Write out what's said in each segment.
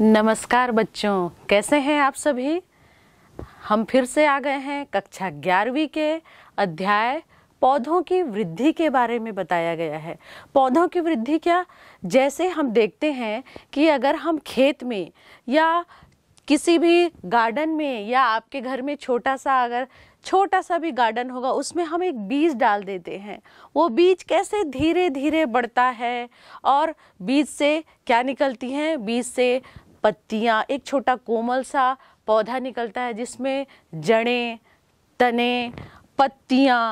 नमस्कार बच्चों कैसे हैं आप सभी हम फिर से आ गए हैं कक्षा ग्यारहवीं के अध्याय पौधों की वृद्धि के बारे में बताया गया है पौधों की वृद्धि क्या जैसे हम देखते हैं कि अगर हम खेत में या किसी भी गार्डन में या आपके घर में छोटा सा अगर छोटा सा भी गार्डन होगा उसमें हम एक बीज डाल देते हैं वो बीज कैसे धीरे धीरे बढ़ता है और बीज से क्या निकलती हैं बीज से पत्तियाँ एक छोटा कोमल सा पौधा निकलता है जिसमें जड़ें तने पत्तियाँ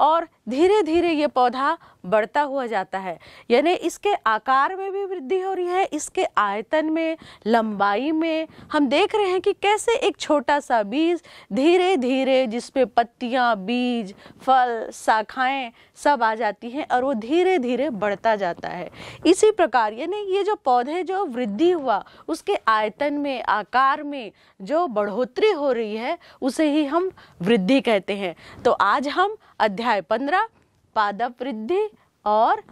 और धीरे धीरे ये पौधा बढ़ता हुआ जाता है यानी इसके आकार में भी वृद्धि हो रही है इसके आयतन में लंबाई में हम देख रहे हैं कि कैसे एक छोटा सा बीज धीरे धीरे जिसमें पत्तियाँ बीज फल शाखाएँ सब आ जाती हैं और वो धीरे धीरे बढ़ता जाता है इसी प्रकार यानी ये जो पौधे जो वृद्धि हुआ उसके आयतन में आकार में जो बढ़ोतरी हो रही है उसे ही हम वृद्धि कहते हैं तो आज हम अध्याय पंद्रह पादप वृद्धि और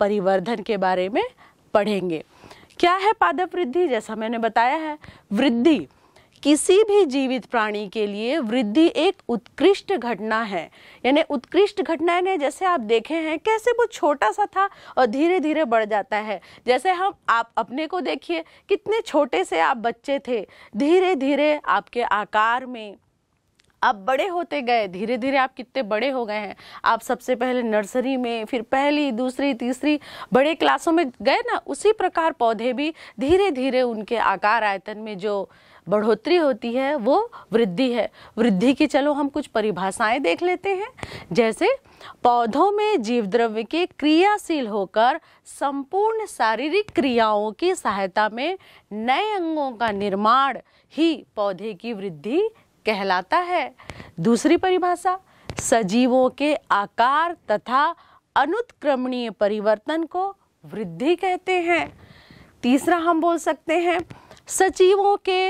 परिवर्धन के बारे में पढ़ेंगे क्या है पादप वृद्धि जैसा मैंने बताया है वृद्धि किसी भी जीवित प्राणी के लिए वृद्धि एक उत्कृष्ट घटना है यानी उत्कृष्ट घटना ने जैसे आप देखे हैं कैसे वो छोटा सा था और धीरे धीरे बढ़ जाता है जैसे हम आप अपने को देखिए कितने छोटे से आप बच्चे थे धीरे धीरे आपके आकार में आप बड़े होते गए धीरे धीरे आप कितने बड़े हो गए हैं आप सबसे पहले नर्सरी में फिर पहली दूसरी तीसरी बड़े क्लासों में गए ना उसी प्रकार पौधे भी धीरे धीरे उनके आकार आयतन में जो बढ़ोतरी होती है वो वृद्धि है वृद्धि की चलो हम कुछ परिभाषाएं देख लेते हैं जैसे पौधों में जीव द्रव्य के क्रियाशील होकर संपूर्ण शारीरिक क्रियाओं की सहायता में नए अंगों का निर्माण ही पौधे की वृद्धि कहलाता है दूसरी परिभाषा सजीवों के आकार तथा अनुत्क्रमणीय परिवर्तन को वृद्धि कहते हैं तीसरा हम बोल सकते हैं सजीवों के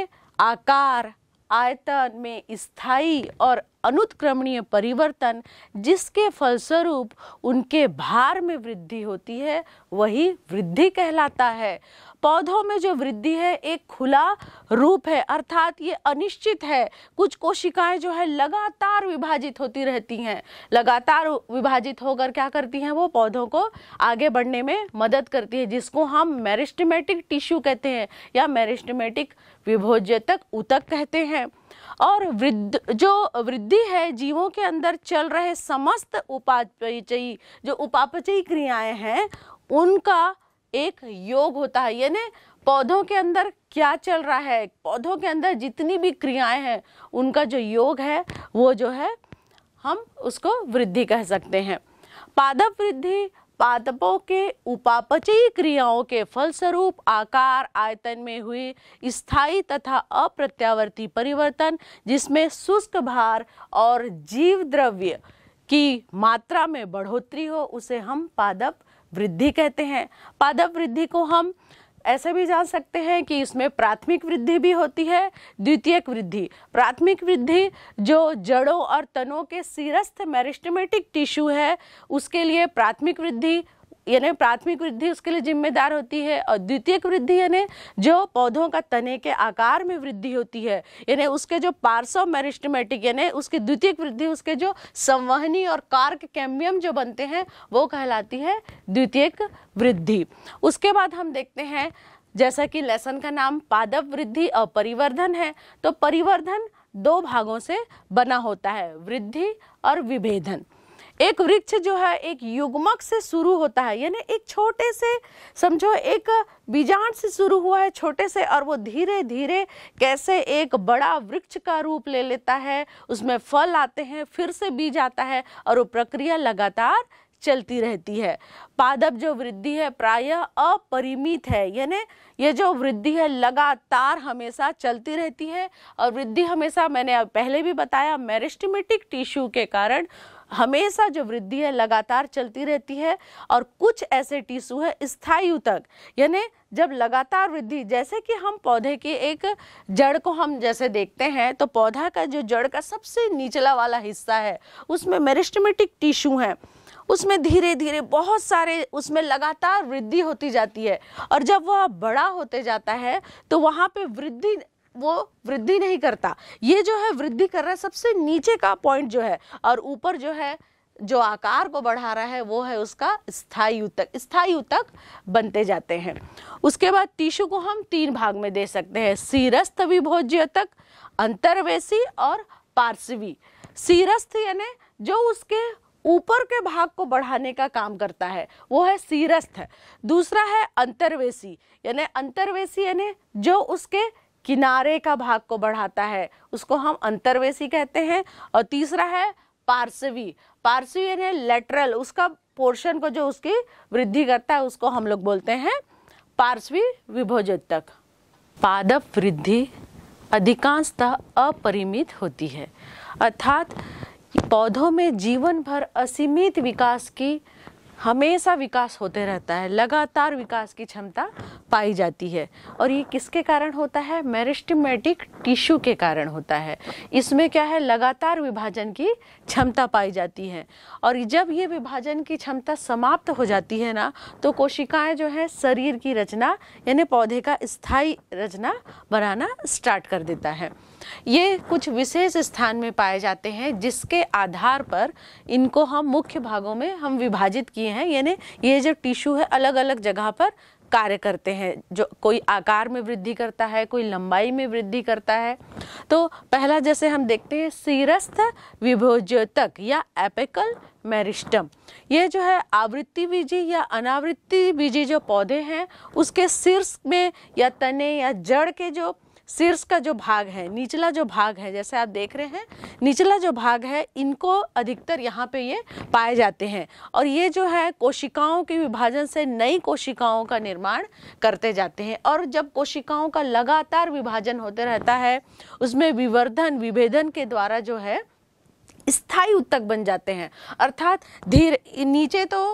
आकार आयतन में स्थायी और अनुत्क्रमणीय परिवर्तन जिसके फलस्वरूप उनके भार में वृद्धि होती है वही वृद्धि कहलाता है पौधों में जो वृद्धि है एक खुला रूप है अर्थात ये अनिश्चित है कुछ कोशिकाएं जो है लगातार विभाजित होती रहती हैं लगातार विभाजित होकर क्या करती हैं वो पौधों को आगे बढ़ने में मदद करती है जिसको हम मेरिस्टमेटिक टिश्यू कहते हैं या मेरिस्टमेटिक विभोज्यतक उतक कहते हैं और वृद्ध जो वृद्धि है जीवों के अंदर चल रहे समस्त उपापचयी जो उपापचयी क्रियाएं हैं उनका एक योग होता है यानी पौधों के अंदर क्या चल रहा है पौधों के अंदर जितनी भी क्रियाएं हैं उनका जो योग है वो जो है हम उसको वृद्धि कह सकते हैं पादप वृद्धि पादपों के उपापचयी क्रियाओं के फलस्वरूप आकार आयतन में हुए स्थायी तथा अप्रत्यावर्ती परिवर्तन जिसमें शुष्क भार और जीव द्रव्य की मात्रा में बढ़ोतरी हो उसे हम पादप वृद्धि कहते हैं पादप वृद्धि को हम ऐसे भी जान सकते हैं कि इसमें प्राथमिक वृद्धि भी होती है द्वितीयक वृद्धि प्राथमिक वृद्धि जो जड़ों और तनों के सिरस्थ मेरिस्टमेटिक टिश्यू है उसके लिए प्राथमिक वृद्धि यानी प्राथमिक वृद्धि उसके लिए जिम्मेदार होती है और द्वितीयक वृद्धि यानी जो पौधों का तने के आकार में वृद्धि होती है यानी उसके जो पार्सो मेरिस्टमेटिक यानी उसकी द्वितीयक वृद्धि उसके जो संवहनी और कार्क कैम्बियम जो बनते हैं वो कहलाती है द्वितीयक वृद्धि उसके बाद हम देखते हैं जैसा कि लेसन का नाम पादप वृद्धि और परिवर्धन है तो परिवर्धन दो भागों से बना होता है वृद्धि और विभेदन एक वृक्ष जो है एक युग्मक से शुरू होता है यानी एक छोटे से समझो एक बीजांड से शुरू हुआ है छोटे से और वो धीरे धीरे कैसे एक बड़ा वृक्ष का रूप ले लेता है उसमें फल आते हैं फिर से बीज आता है और वो प्रक्रिया लगातार चलती रहती है पादप जो वृद्धि है प्रायः अपरिमित है यानी ये जो वृद्धि है लगातार हमेशा चलती रहती है और वृद्धि हमेशा मैंने पहले भी बताया मेरिस्टमेटिक टिश्यू के कारण हमेशा जो वृद्धि है लगातार चलती रहती है और कुछ ऐसे टिश्यू है स्थायु तक यानी जब लगातार वृद्धि जैसे कि हम पौधे की एक जड़ को हम जैसे देखते हैं तो पौधा का जो जड़ का सबसे निचला वाला हिस्सा है उसमें मेरिस्टमेटिक टिश्यू हैं उसमें धीरे धीरे बहुत सारे उसमें लगातार वृद्धि होती जाती है और जब वह बड़ा होते जाता है तो वहाँ पे वृद्धि वो वृद्धि नहीं करता ये जो है वृद्धि कर रहा है सबसे नीचे का पॉइंट जो है और ऊपर जो है जो आकार को बढ़ा रहा है वो है उसका स्थायी उतक स्थायी उतक बनते जाते हैं उसके बाद टिश्यू को हम तीन भाग में दे सकते हैं सीरस्थ विभोज्य तक अंतर्वेशी और पार्श्वी सीरस्थ यानी जो उसके ऊपर के भाग को बढ़ाने का काम करता है वो है सीरस्थ दूसरा है अंतर्वेशी यानी अंतर्वेशी यानी जो उसके किनारे का भाग को बढ़ाता है उसको हम अंतर्वेशी कहते हैं और तीसरा है पार्श्वी पार्श्वी यानी लेटरल उसका पोर्शन को जो उसकी वृद्धि करता है उसको हम लोग बोलते हैं पार्श्वी तक पादप वृद्धि अधिकांशतः अपरिमित होती है अर्थात पौधों में जीवन भर असीमित विकास की हमेशा विकास होते रहता है लगातार विकास की क्षमता पाई जाती है और ये किसके कारण होता है मेरिस्टमेटिक टिश्यू के कारण होता है इसमें क्या है लगातार विभाजन की क्षमता पाई जाती है और जब ये विभाजन की क्षमता समाप्त हो जाती है ना तो कोशिकाएं जो है शरीर की रचना यानी पौधे का स्थायी रचना बनाना स्टार्ट कर देता है ये कुछ विशेष स्थान में पाए जाते हैं जिसके आधार पर इनको हम मुख्य भागों में हम विभाजित किए हैं यानी ये जो टिश्यू है अलग अलग जगह पर कार्य करते हैं जो कोई आकार में वृद्धि करता है कोई लंबाई में वृद्धि करता है तो पहला जैसे हम देखते हैं सीरस्थ विभोज्योतक या एपिकल मेरिस्टम ये जो है आवृत्ति बीजी या अनावृत्ति बीजी जो पौधे हैं उसके शीर्ष में या तने या जड़ के जो शीर्ष का जो भाग है निचला जो भाग है जैसे आप देख रहे हैं निचला जो भाग है इनको अधिकतर यहाँ पे ये पाए जाते हैं और ये जो है कोशिकाओं के विभाजन से नई कोशिकाओं का निर्माण करते जाते हैं और जब कोशिकाओं का लगातार विभाजन होते रहता है उसमें विवर्धन विभेदन के द्वारा जो है स्थायी उत्तक बन जाते हैं अर्थात धीरे नीचे तो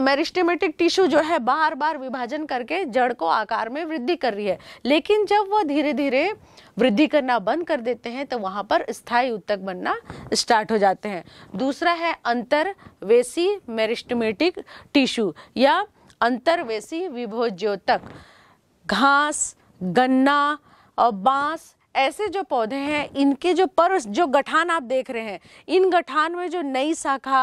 मेरिस्टेमेटिक टिश्यू जो है बार बार विभाजन करके जड़ को आकार में वृद्धि कर रही है लेकिन जब वह धीरे धीरे वृद्धि करना बंद कर देते हैं तो वहाँ पर स्थायी उत्तक बनना स्टार्ट हो जाते हैं दूसरा है अंतरवेशी मेरिस्टेमेटिक टिश्यू या अंतरवेशी विभोज्योतक घास गन्ना और बांस ऐसे जो पौधे हैं इनके जो पर जो गठान आप देख रहे हैं इन गठान में जो नई शाखा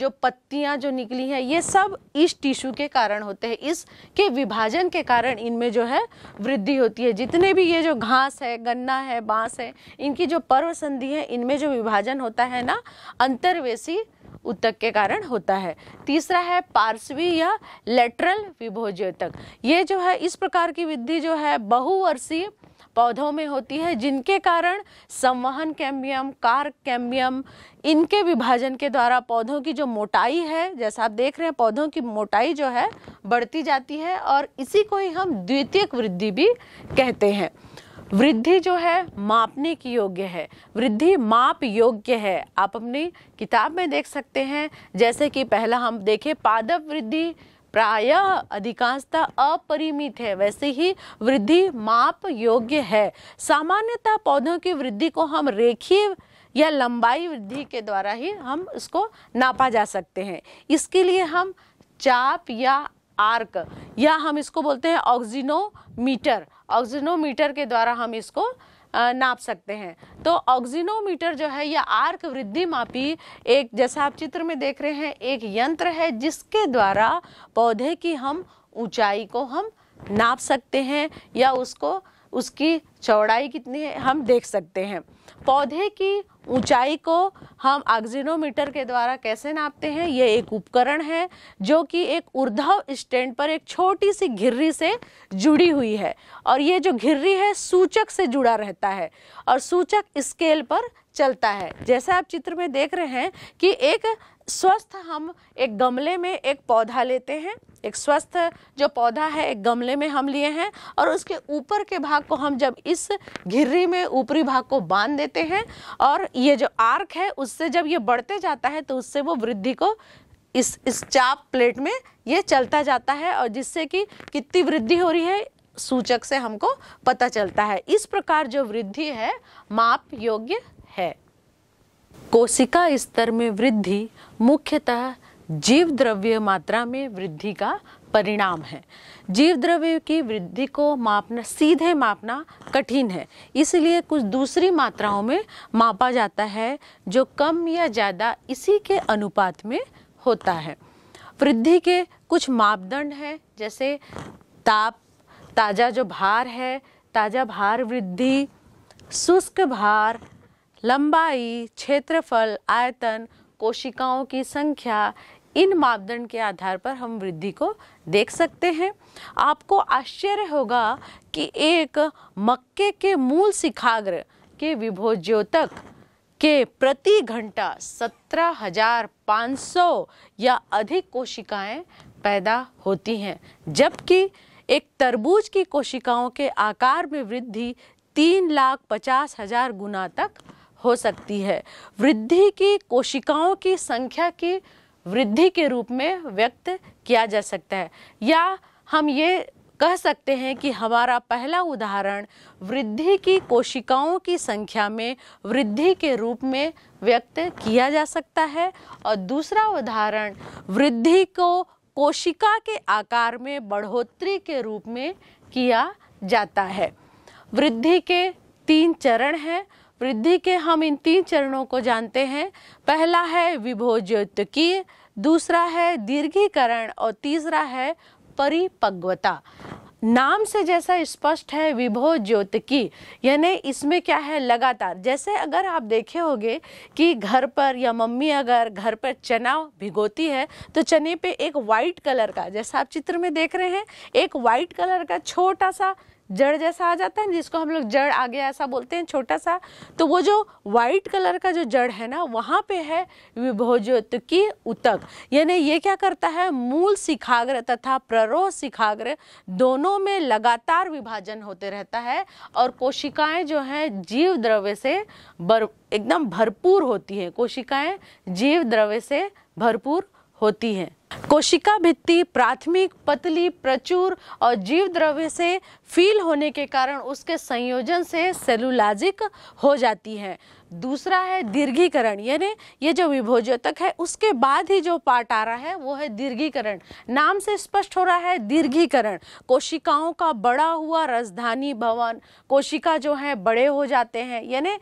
जो पत्तियां जो निकली हैं ये सब इस टिश्यू के कारण होते हैं इसके विभाजन के कारण इनमें जो है वृद्धि होती है जितने भी ये जो घास है गन्ना है बांस है इनकी जो पर्व संधि है इनमें जो विभाजन होता है ना अंतर्वेशी उत्तक के कारण होता है तीसरा है पार्श्वी या लेटरल विभोज्योतक ये जो है इस प्रकार की विधि जो है बहुवर्षीय पौधों में होती है जिनके कारण संवहन कैम्बियम कार कैम्बियम इनके विभाजन के द्वारा पौधों की जो मोटाई है जैसा आप देख रहे हैं पौधों की मोटाई जो है बढ़ती जाती है और इसी को ही हम द्वितीयक वृद्धि भी कहते हैं वृद्धि जो है मापने की योग्य है वृद्धि माप योग्य है आप अपनी किताब में देख सकते हैं जैसे कि पहला हम देखें पादप वृद्धि प्रायः अधिकांशता अपरिमित है वैसे ही वृद्धि माप योग्य है सामान्यतः पौधों की वृद्धि को हम रेखीय या लंबाई वृद्धि के द्वारा ही हम इसको नापा जा सकते हैं इसके लिए हम चाप या आर्क या हम इसको बोलते हैं ऑक्जिनोमीटर ऑक्जिनोमीटर के द्वारा हम इसको नाप सकते हैं तो ऑक्जिनोमीटर जो है या आर्क वृद्धि मापी एक जैसा आप चित्र में देख रहे हैं एक यंत्र है जिसके द्वारा पौधे की हम ऊंचाई को हम नाप सकते हैं या उसको उसकी चौड़ाई कितनी है हम देख सकते हैं पौधे की ऊंचाई को हम ऑक्सीनोमीटर के द्वारा कैसे नापते हैं ये एक उपकरण है जो कि एक ऊर्धव स्टैंड पर एक छोटी सी घिर्री से जुड़ी हुई है और ये जो घिर्री है सूचक से जुड़ा रहता है और सूचक स्केल पर चलता है जैसा आप चित्र में देख रहे हैं कि एक स्वस्थ हम एक गमले में एक पौधा लेते हैं एक स्वस्थ जो पौधा है एक गमले में हम लिए हैं और उसके ऊपर के भाग को हम जब इस घिर्री में ऊपरी भाग को बांध देते हैं और ये जो आर्क है उससे जब ये बढ़ते जाता है तो उससे वो वृद्धि को इस इस चाप प्लेट में ये चलता जाता है और जिससे कि कितनी वृद्धि हो रही है सूचक से हमको पता चलता है इस प्रकार जो वृद्धि है माप योग्य है कोशिका स्तर में वृद्धि मुख्यतः जीव द्रव्य मात्रा में वृद्धि का परिणाम है जीव द्रव्य की वृद्धि को मापना सीधे मापना कठिन है इसलिए कुछ दूसरी मात्राओं में मापा जाता है जो कम या ज़्यादा इसी के अनुपात में होता है वृद्धि के कुछ मापदंड हैं जैसे ताप ताज़ा जो भार है ताज़ा भार वृद्धि शुष्क भार लंबाई क्षेत्रफल आयतन कोशिकाओं की संख्या इन मापदंड के आधार पर हम वृद्धि को देख सकते हैं आपको आश्चर्य होगा कि एक मक्के के मूल शिखाग्र के विभोज्योतक के प्रति घंटा सत्रह हजार पाँच सौ या अधिक कोशिकाएं पैदा होती हैं जबकि एक तरबूज की कोशिकाओं के आकार में वृद्धि तीन लाख पचास हजार गुना तक हो सकती है वृद्धि की कोशिकाओं की संख्या की वृद्धि के रूप में व्यक्त किया जा सकता है या हम ये कह सकते हैं कि हमारा पहला उदाहरण वृद्धि की कोशिकाओं की संख्या में वृद्धि के रूप में व्यक्त किया जा सकता है और दूसरा उदाहरण वृद्धि को कोशिका के आकार में बढ़ोतरी के रूप में किया जाता है वृद्धि के तीन चरण हैं वृद्धि के हम इन तीन चरणों को जानते हैं पहला है विभोज्योत की दूसरा है दीर्घीकरण और तीसरा है परिपक्वता नाम से जैसा स्पष्ट है विभो ज्योत की यानी इसमें क्या है लगातार जैसे अगर आप देखे होंगे कि घर पर या मम्मी अगर घर पर चना भिगोती है तो चने पे एक वाइट कलर का जैसा आप चित्र में देख रहे हैं एक वाइट कलर का छोटा सा जड़ जैसा आ जाता है जिसको हम लोग जड़ आ गया ऐसा बोलते हैं छोटा सा तो वो जो वाइट कलर का जो जड़ है ना वहाँ पे है विभोजित की उतक यानी ये क्या करता है मूल शिखाग्र तथा प्ररोह शिखाग्र दोनों में लगातार विभाजन होते रहता है और कोशिकाएं जो हैं जीव द्रव्य से बर एकदम भरपूर होती हैं कोशिकाएँ जीव द्रव्य से भरपूर होती है कोशिका भित्ति प्राथमिक पतली प्रचुर और जीव द्रव्य से फील होने के कारण उसके संयोजन से सेलुलाजिक हो जाती है दूसरा है दीर्घीकरण यानी ये जो विभोजतक है उसके बाद ही जो पार्ट आ रहा है वो है दीर्घीकरण नाम से स्पष्ट हो रहा है दीर्घीकरण कोशिकाओं का बड़ा हुआ राजधानी भवन कोशिका जो है बड़े हो जाते हैं यानी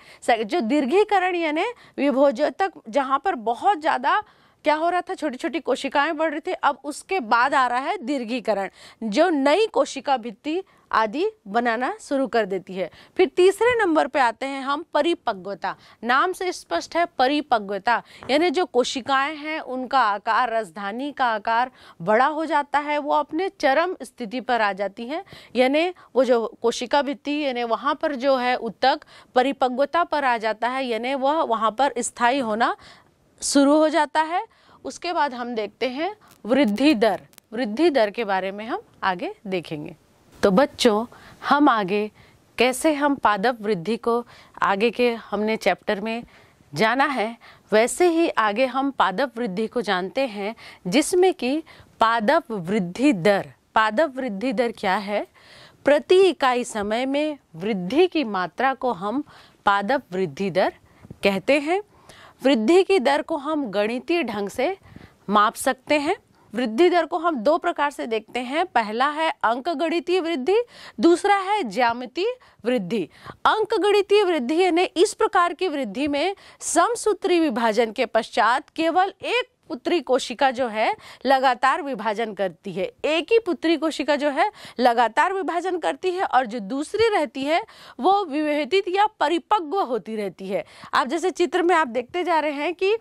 जो दीर्घीकरण यानी विभोजतक जहाँ पर बहुत ज़्यादा क्या हो रहा था छोटी छोटी कोशिकाएं बढ़ रही थी अब उसके बाद आ रहा है दीर्घीकरण जो नई कोशिका भित्ति आदि बनाना शुरू कर देती है फिर तीसरे नंबर पे आते हैं हम परिपक्वता नाम से स्पष्ट है परिपक्वता यानी जो कोशिकाएं हैं उनका आकार राजधानी का आकार बड़ा हो जाता है वो अपने चरम स्थिति पर आ जाती है यानी वो जो कोशिका भित्ति यानी वहाँ पर जो है उत्तक परिपक्वता पर आ जाता है यानी वह वहाँ पर स्थायी होना शुरू हो जाता है उसके बाद हम देखते हैं वृद्धि दर वृद्धि दर के बारे में हम आगे देखेंगे तो बच्चों हम आगे कैसे हम पादप वृद्धि को आगे के हमने चैप्टर में जाना है वैसे ही आगे हम पादप वृद्धि को जानते हैं जिसमें कि पादप वृद्धि दर पादप वृद्धि दर क्या है प्रति इकाई समय में वृद्धि की मात्रा को हम पादप वृद्धि दर कहते हैं वृद्धि की दर को हम गणितीय ढंग से माप सकते हैं वृद्धि दर को हम दो प्रकार से देखते हैं पहला है अंक गणितीय वृद्धि दूसरा है ज्यामितीय वृद्धि अंक गणितीय वृद्धि यानी इस प्रकार की वृद्धि में समसूत्री विभाजन के पश्चात केवल एक पुत्री कोशिका जो है लगातार विभाजन करती है एक ही पुत्री कोशिका जो है लगातार विभाजन करती है और जो दूसरी रहती है वो विभेदित या परिपक्व होती रहती है आप जैसे चित्र में आप देखते जा रहे हैं कि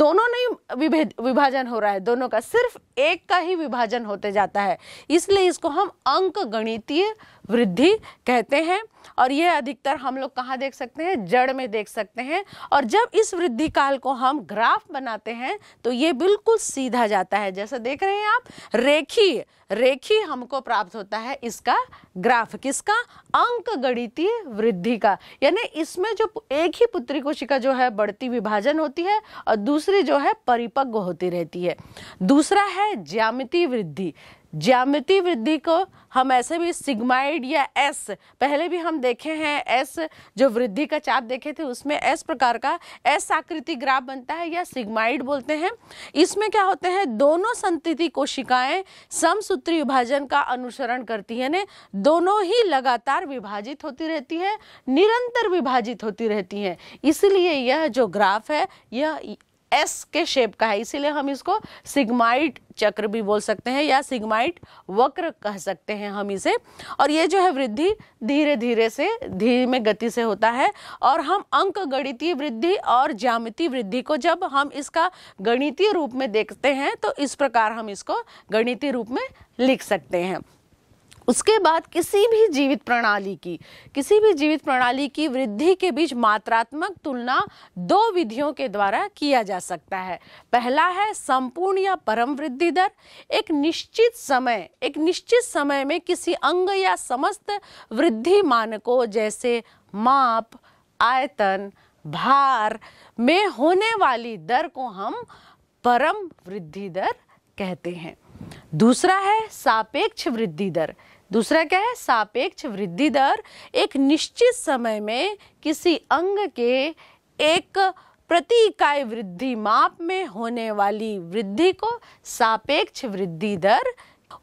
दोनों नहीं विभेद विभाजन हो रहा है दोनों का सिर्फ एक का ही विभाजन होते जाता है इसलिए इसको हम अंक गणितीय वृद्धि कहते हैं और ये अधिकतर हम लोग कहाँ देख सकते हैं जड़ में देख सकते हैं और जब इस वृद्धि काल को हम ग्राफ बनाते हैं तो ये बिल्कुल सीधा जाता है जैसे देख रहे हैं आप रेखी रेखी हमको प्राप्त होता है इसका ग्राफ किसका अंक गणितीय वृद्धि का यानी इसमें जो एक ही पुत्री कोशिका जो है बढ़ती विभाजन होती है और दूसरी जो है परिपक्व होती रहती है दूसरा है ज्यामिति वृद्धि ज्यामिति वृद्धि को हम ऐसे भी सिग्माइड या एस पहले भी हम देखे हैं एस जो वृद्धि का चाप देखे थे उसमें एस प्रकार का एस आकृति ग्राफ बनता है या सिग्माइड बोलते हैं इसमें क्या होते हैं दोनों संतिति कोशिकाएं समसूत्री विभाजन का अनुसरण करती है ना दोनों ही लगातार विभाजित होती रहती है निरंतर विभाजित होती रहती हैं इसलिए यह जो ग्राफ है यह एस के शेप का है इसीलिए हम इसको सिग्माइट चक्र भी बोल सकते हैं या सिग्माइट वक्र कह सकते हैं हम इसे और ये जो है वृद्धि धीरे धीरे से धीमे गति से होता है और हम अंक गणितीय वृद्धि और ज्यामितीय वृद्धि को जब हम इसका गणितीय रूप में देखते हैं तो इस प्रकार हम इसको गणितीय रूप में लिख सकते हैं उसके बाद किसी भी जीवित प्रणाली की किसी भी जीवित प्रणाली की वृद्धि के बीच मात्रात्मक तुलना दो विधियों के द्वारा किया जा सकता है पहला है संपूर्ण या परम वृद्धि दर एक निश्चित समय एक निश्चित समय में किसी अंग या समस्त वृद्धि मानकों जैसे माप आयतन भार में होने वाली दर को हम परम वृद्धि दर कहते हैं दूसरा है सापेक्ष वृद्धि दर दूसरा क्या है सापेक्ष वृद्धि दर एक निश्चित समय में किसी अंग के एक प्रति इकाई वृद्धि माप में होने वाली वृद्धि को सापेक्ष वृद्धि दर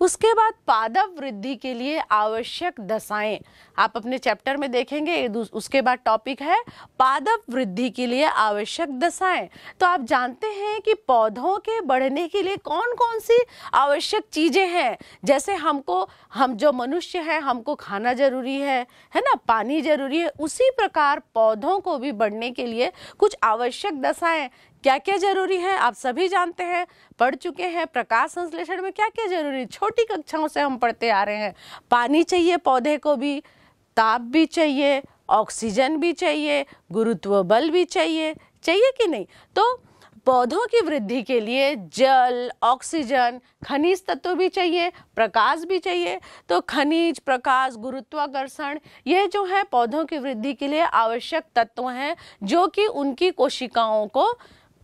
उसके बाद पादप वृद्धि के लिए आवश्यक दशाएं आप अपने चैप्टर में देखेंगे उसके बाद टॉपिक है पादप वृद्धि के लिए आवश्यक दशाएं तो आप जानते हैं कि पौधों के बढ़ने के लिए कौन कौन सी आवश्यक चीज़ें हैं जैसे हमको हम जो मनुष्य हैं हमको खाना ज़रूरी है है ना पानी ज़रूरी है उसी प्रकार पौधों को भी बढ़ने के लिए कुछ आवश्यक दशाएं क्या क्या जरूरी है आप सभी जानते हैं पढ़ चुके हैं प्रकाश संश्लेषण में क्या क्या जरूरी है छोटी कक्षाओं से हम पढ़ते आ रहे हैं पानी चाहिए पौधे को भी ताप भी चाहिए ऑक्सीजन भी चाहिए गुरुत्व बल भी चाहिए चाहिए कि नहीं तो पौधों की वृद्धि के लिए जल ऑक्सीजन खनिज तत्व भी चाहिए प्रकाश भी चाहिए तो खनिज प्रकाश गुरुत्वाकर्षण ये जो है पौधों की वृद्धि के लिए आवश्यक तत्व हैं जो कि उनकी कोशिकाओं को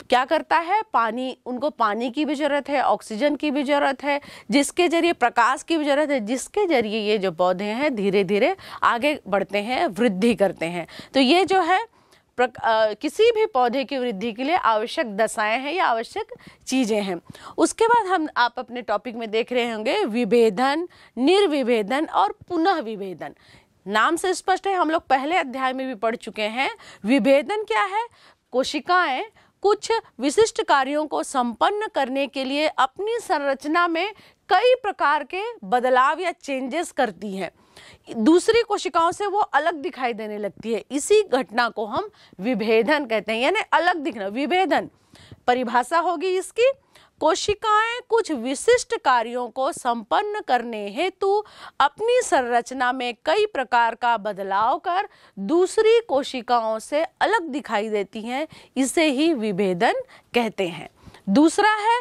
क्या करता है पानी उनको पानी की भी ज़रूरत है ऑक्सीजन की भी ज़रूरत है जिसके जरिए प्रकाश की भी ज़रूरत है जिसके जरिए ये जो पौधे हैं धीरे धीरे आगे बढ़ते हैं वृद्धि करते हैं तो ये जो है प्र, आ, किसी भी पौधे की वृद्धि के लिए आवश्यक दशाएं हैं या आवश्यक चीज़ें हैं उसके बाद हम आप अपने टॉपिक में देख रहे होंगे विभेदन निर्विभेदन और पुनः विभेदन नाम से स्पष्ट है हम लोग पहले अध्याय में भी पढ़ चुके हैं विभेदन क्या है कोशिकाएं कुछ विशिष्ट कार्यों को संपन्न करने के लिए अपनी संरचना में कई प्रकार के बदलाव या चेंजेस करती हैं दूसरी कोशिकाओं से वो अलग दिखाई देने लगती है इसी घटना को हम विभेदन कहते हैं यानी अलग दिखना विभेदन परिभाषा होगी इसकी कोशिकाएं कुछ विशिष्ट कार्यों को संपन्न करने हेतु अपनी संरचना में कई प्रकार का बदलाव कर दूसरी कोशिकाओं से अलग दिखाई देती हैं इसे ही विभेदन कहते हैं दूसरा है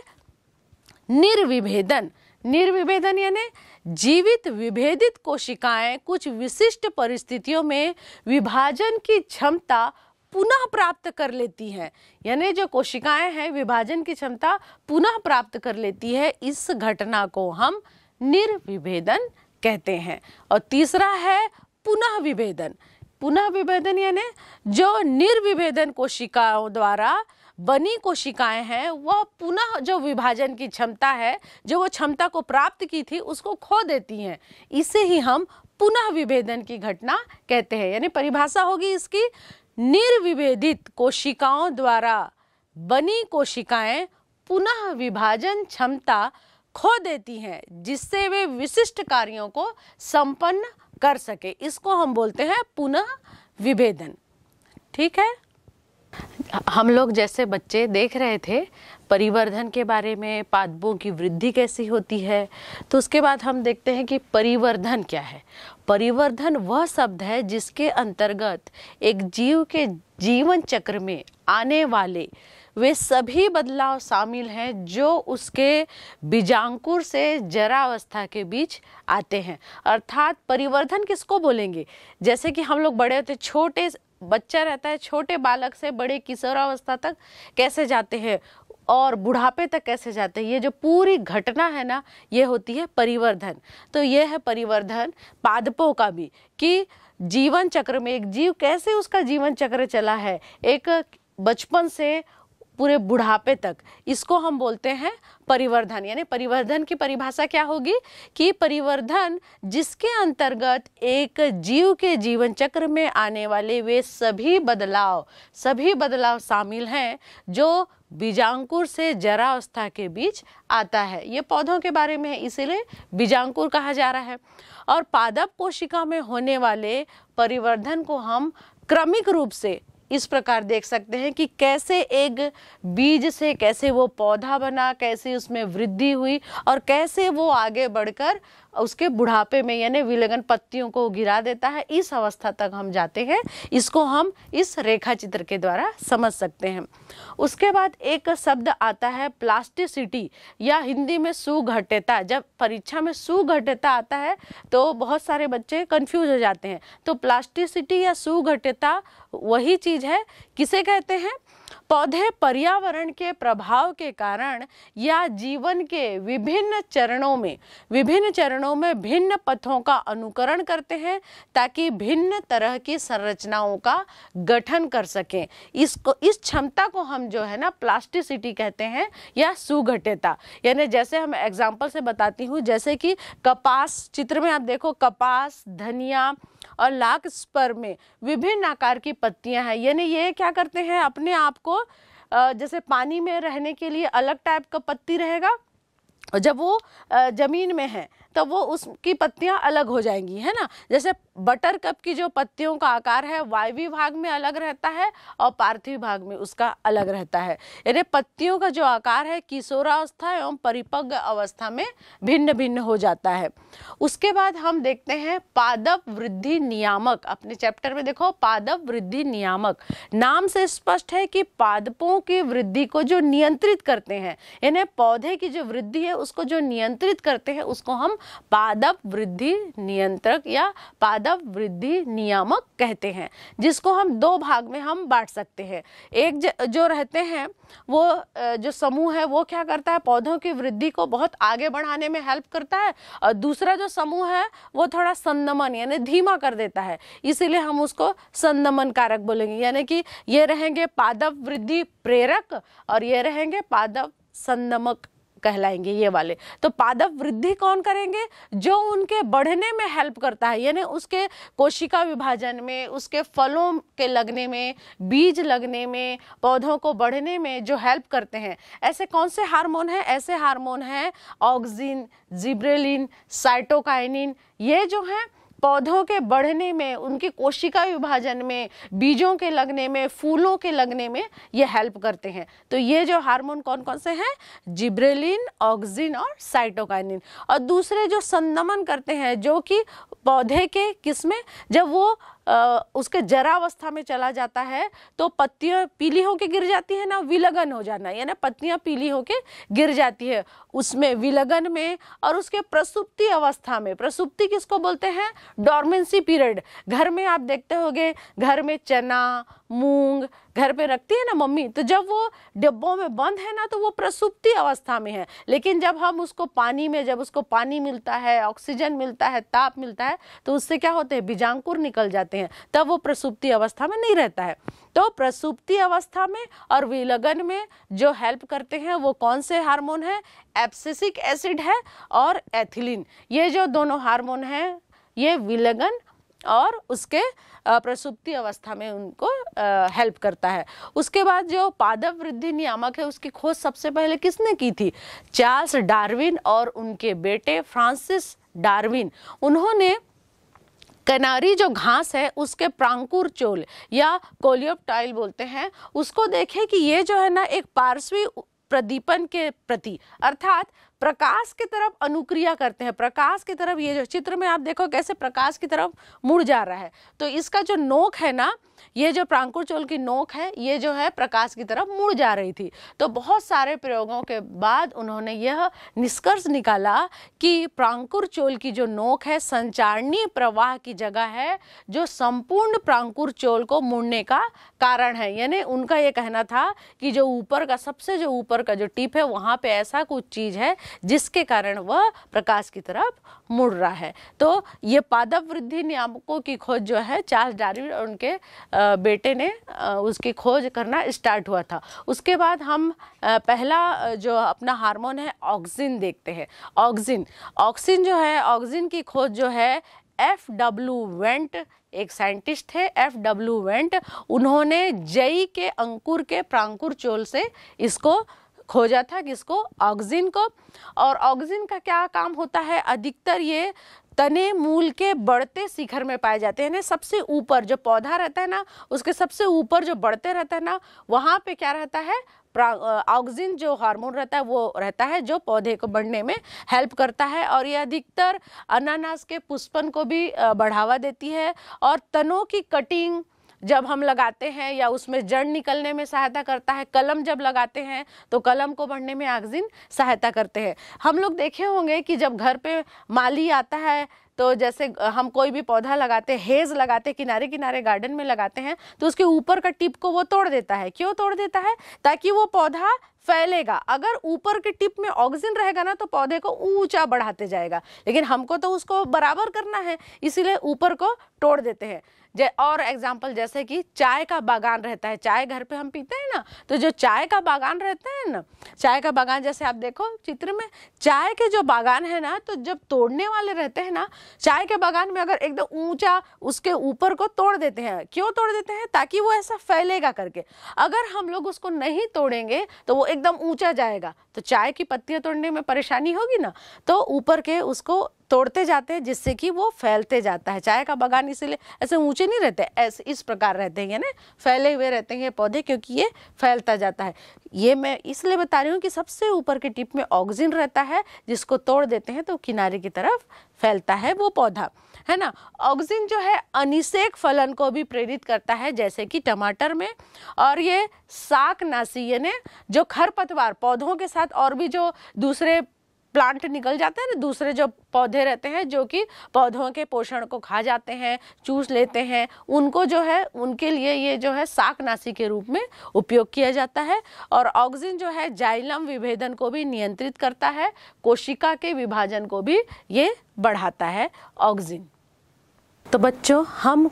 निर्विभेदन निर्विभेदन यानी जीवित विभेदित कोशिकाएं कुछ विशिष्ट परिस्थितियों में विभाजन की क्षमता पुनः प्राप्त कर लेती हैं यानी जो कोशिकाएं हैं विभाजन की क्षमता पुनः प्राप्त कर लेती है इस घटना को हम निर्विभेदन कहते हैं और तीसरा है पुनः विभेदन पुनः विभेदन यानी जो निर्विभेदन कोशिकाओं द्वारा बनी कोशिकाएं हैं वह पुनः जो विभाजन की क्षमता है जो वो क्षमता को प्राप्त की थी उसको खो देती हैं इसे ही हम पुनः विभेदन की घटना कहते हैं यानी परिभाषा होगी इसकी निर्विभेदित कोशिकाओं द्वारा बनी कोशिकाएं पुनः विभाजन क्षमता खो देती हैं जिससे वे विशिष्ट कार्यों को संपन्न कर सके इसको हम बोलते हैं पुनः विभेदन ठीक है हम लोग जैसे बच्चे देख रहे थे परिवर्धन के बारे में पादपों की वृद्धि कैसी होती है तो उसके बाद हम देखते हैं कि परिवर्धन क्या है परिवर्धन वह शब्द है जिसके अंतर्गत एक जीव के जीवन चक्र में आने वाले वे सभी बदलाव शामिल हैं जो उसके बीजांकुर से जरावस्था के बीच आते हैं अर्थात परिवर्धन किसको बोलेंगे जैसे कि हम लोग बड़े होते छोटे बच्चा रहता है छोटे बालक से बड़े किशोरावस्था तक कैसे जाते हैं और बुढ़ापे तक कैसे जाते हैं ये जो पूरी घटना है ना ये होती है परिवर्धन तो ये है परिवर्धन पादपों का भी कि जीवन चक्र में एक जीव कैसे उसका जीवन चक्र चला है एक बचपन से पूरे बुढ़ापे तक इसको हम बोलते हैं परिवर्धन यानी परिवर्धन की परिभाषा क्या होगी कि परिवर्धन जिसके अंतर्गत एक जीव के जीवन चक्र में आने वाले वे सभी बदलाव सभी बदलाव शामिल हैं जो बीजांकुर से जरावस्था के बीच आता है ये पौधों के बारे में है इसीलिए बीजांकुर कहा जा रहा है और पादप कोशिका में होने वाले परिवर्धन को हम क्रमिक रूप से इस प्रकार देख सकते हैं कि कैसे एक बीज से कैसे वो पौधा बना कैसे उसमें वृद्धि हुई और कैसे वो आगे बढ़कर उसके बुढ़ापे में यानी विलगन पत्तियों को गिरा देता है इस अवस्था तक हम जाते हैं इसको हम इस रेखा चित्र के द्वारा समझ सकते हैं उसके बाद एक शब्द आता है प्लास्टिसिटी या हिंदी में सुघट्यता जब परीक्षा में सुघट्यता आता है तो बहुत सारे बच्चे कंफ्यूज हो जाते हैं तो प्लास्टिसिटी या सुघट्यता वही चीज़ है किसे कहते हैं पौधे पर्यावरण के प्रभाव के कारण या जीवन के विभिन्न चरणों में विभिन्न चरणों में भिन्न पथों का अनुकरण करते हैं ताकि भिन्न तरह की संरचनाओं का गठन कर सकें इसको इस क्षमता को हम जो है ना प्लास्टिसिटी कहते हैं या सुघटिता यानी जैसे हम एग्जाम्पल से बताती हूँ जैसे कि कपास चित्र में आप देखो कपास धनिया और लाख स्पर में विभिन्न आकार की पत्तियां हैं यानी ये क्या करते हैं अपने आप को जैसे पानी में रहने के लिए अलग टाइप का पत्ती रहेगा जब वो ज़मीन में है तो वो उसकी पत्तियाँ अलग हो जाएंगी है ना जैसे बटर कप की जो पत्तियों का आकार है वायवी भाग में अलग रहता है और पार्थिव भाग में उसका अलग रहता है यानी पत्तियों का जो आकार है किशोरावस्था एवं परिपक्व अवस्था में भिन्न भिन्न हो जाता है उसके बाद हम देखते हैं पादप वृद्धि नियामक अपने चैप्टर में देखो पादप वृद्धि नियामक नाम से स्पष्ट है कि पादपों की वृद्धि को जो नियंत्रित करते हैं यानी पौधे की जो वृद्धि है उसको जो नियंत्रित करते हैं उसको हम पादप वृद्धि नियंत्रक या पादप वृद्धि नियामक कहते हैं जिसको हम दो भाग में हम बांट सकते हैं एक जो रहते हैं वो जो समूह है वो क्या करता है पौधों की वृद्धि को बहुत आगे बढ़ाने में हेल्प करता है और दूसरा जो समूह है वो थोड़ा संदमन यानी धीमा कर देता है इसीलिए हम उसको संदमन कारक बोलेंगे यानी कि ये रहेंगे पादप वृद्धि प्रेरक और ये रहेंगे पादप संदमक कहलाएंगे ये वाले तो पादप वृद्धि कौन करेंगे जो उनके बढ़ने में हेल्प करता है यानी उसके कोशिका विभाजन में उसके फलों के लगने में बीज लगने में पौधों को बढ़ने में जो हेल्प करते हैं ऐसे कौन से हार्मोन हैं ऐसे हार्मोन हैं ऑक्सिन जिब्रेलिन साइटोकाइनिन ये जो हैं पौधों के बढ़ने में उनकी कोशिका विभाजन में बीजों के लगने में फूलों के लगने में ये हेल्प करते हैं तो ये जो हार्मोन कौन कौन से हैं जिब्रेलिन ऑक्सिन और साइटोकाइनिन और दूसरे जो संदमन करते हैं जो कि पौधे के किस में जब वो उसके जरावस्था में चला जाता है तो पत्तियाँ पीली होके गिर जाती है ना विलगन हो जाना यानी पत्तियाँ पीली होके गिर जाती है उसमें विलगन में और उसके प्रसुप्ति अवस्था में प्रसुप्ति किसको बोलते हैं डॉर्मेंसी पीरियड घर में आप देखते हो घर में चना मूंग घर पे रखती है ना मम्मी तो जब वो डिब्बों में बंद है ना तो वो प्रसुप्ति अवस्था में है लेकिन जब हम उसको पानी में जब उसको पानी मिलता है ऑक्सीजन मिलता है ताप मिलता है तो उससे क्या होते हैं बीजांकुर निकल जाते जाते हैं तब वो प्रसुप्ति अवस्था में नहीं रहता है तो प्रसुप्ति अवस्था में और विलगन में जो हेल्प करते हैं वो कौन से हार्मोन है एप्सिसिक एसिड है और एथिलीन ये जो दोनों हार्मोन हैं ये विलगन और उसके प्रसुप्ति अवस्था में उनको हेल्प करता है उसके बाद जो पादप वृद्धि नियामक है उसकी खोज सबसे पहले किसने की थी चार्ल्स डार्विन और उनके बेटे फ्रांसिस डार्विन उन्होंने कनारी जो घास है उसके प्रांकुर चोल या कोलियोपटाइल बोलते हैं उसको देखें कि ये जो है ना एक पार्श्वी प्रदीपन के प्रति अर्थात प्रकाश की तरफ अनुक्रिया करते हैं प्रकाश की तरफ ये जो चित्र में आप देखो कैसे प्रकाश की तरफ मुड़ जा रहा है तो इसका जो नोक है ना ये जो प्रांकुरचोल की नोक है ये जो है प्रकाश की तरफ मुड़ जा रही थी तो बहुत सारे प्रयोगों के बाद उन्होंने यह निष्कर्ष निकाला कि प्रांकुर चोल की जो नोक है संचारणीय प्रवाह की जगह है जो संपूर्ण प्रांकुर चोल को मुड़ने का कारण है यानी उनका ये कहना था कि जो ऊपर का सबसे जो ऊपर का जो टिप है वहाँ पे ऐसा कुछ चीज़ है जिसके कारण वह प्रकाश की तरफ मुड़ रहा है तो ये पादप वृद्धि नियामकों की खोज जो है चार्ल्स डार्विन और उनके बेटे ने उसकी खोज करना स्टार्ट हुआ था उसके बाद हम पहला जो अपना हार्मोन है ऑक्सिन देखते हैं ऑक्सिन ऑक्सिन जो है ऑक्सिन की खोज जो है एफ डब्ल्यू वेंट एक साइंटिस्ट थे एफ डब्ल्यू वेंट उन्होंने जई के अंकुर के प्रांकुर चोल से इसको खोजा था किसको ऑक्सिन को और ऑक्सिन का क्या काम होता है अधिकतर ये तने मूल के बढ़ते शिखर में पाए जाते हैं ना सबसे ऊपर जो पौधा रहता है ना उसके सबसे ऊपर जो बढ़ते रहता है ना वहाँ पे क्या रहता है ऑक्सीजन जो हार्मोन रहता है वो रहता है जो पौधे को बढ़ने में हेल्प करता है और ये अधिकतर अनानास के पुष्पन को भी बढ़ावा देती है और तनों की कटिंग जब हम लगाते हैं या उसमें जड़ निकलने में सहायता करता है कलम जब लगाते हैं तो कलम को बढ़ने में ऑक्सीजन सहायता करते हैं हम लोग देखे होंगे कि जब घर पे माली आता है तो जैसे हम कोई भी पौधा लगाते हेज लगाते किनारे किनारे गार्डन में लगाते हैं तो उसके ऊपर का टिप को वो तोड़ देता है क्यों तोड़ देता है ताकि वो पौधा फैलेगा अगर ऊपर के टिप में ऑक्सीजन रहेगा ना तो पौधे को ऊंचा बढ़ाते जाएगा लेकिन हमको तो उसको बराबर करना है इसीलिए ऊपर को तोड़ देते हैं और एग्जाम्पल जैसे कि चाय का बागान रहता है चाय घर पे हम पीते हैं ना तो जो चाय का बागान रहता है ना चाय का बागान जैसे आप देखो चित्र में चाय के जो बागान है ना तो जब तोड़ने वाले रहते हैं ना चाय के बागान में अगर एकदम ऊंचा उसके ऊपर को तोड़ देते हैं क्यों तोड़ देते हैं ताकि वो ऐसा फैलेगा करके अगर हम लोग उसको नहीं तोड़ेंगे तो वो एकदम ऊंचा जाएगा तो चाय की पत्तियां तोड़ने में परेशानी होगी ना तो ऊपर के उसको तोड़ते जाते हैं जिससे कि वो फैलते जाता है चाय का बगान इसीलिए ऐसे ऊंचे नहीं रहते ऐसे इस प्रकार रहते हैं यानी फैले हुए रहते हैं ये पौधे क्योंकि ये फैलता जाता है ये मैं इसलिए बता रही हूँ कि सबसे ऊपर के टिप में ऑक्सीजन रहता है जिसको तोड़ देते हैं तो किनारे की तरफ फैलता है वो पौधा है ना ऑक्सीजन जो है अनिषेक फलन को भी प्रेरित करता है जैसे कि टमाटर में और ये नासी यानी जो खरपतवार पौधों के साथ और भी जो दूसरे प्लांट निकल जाते हैं ना दूसरे जो पौधे रहते हैं जो कि पौधों के पोषण को खा जाते हैं चूस लेते हैं उनको जो है उनके लिए ये जो है साकनाशी के रूप में उपयोग किया जाता है और ऑक्सीजन जो है जाइलम विभेदन को भी नियंत्रित करता है कोशिका के विभाजन को भी ये बढ़ाता है ऑक्सीजन तो बच्चों हम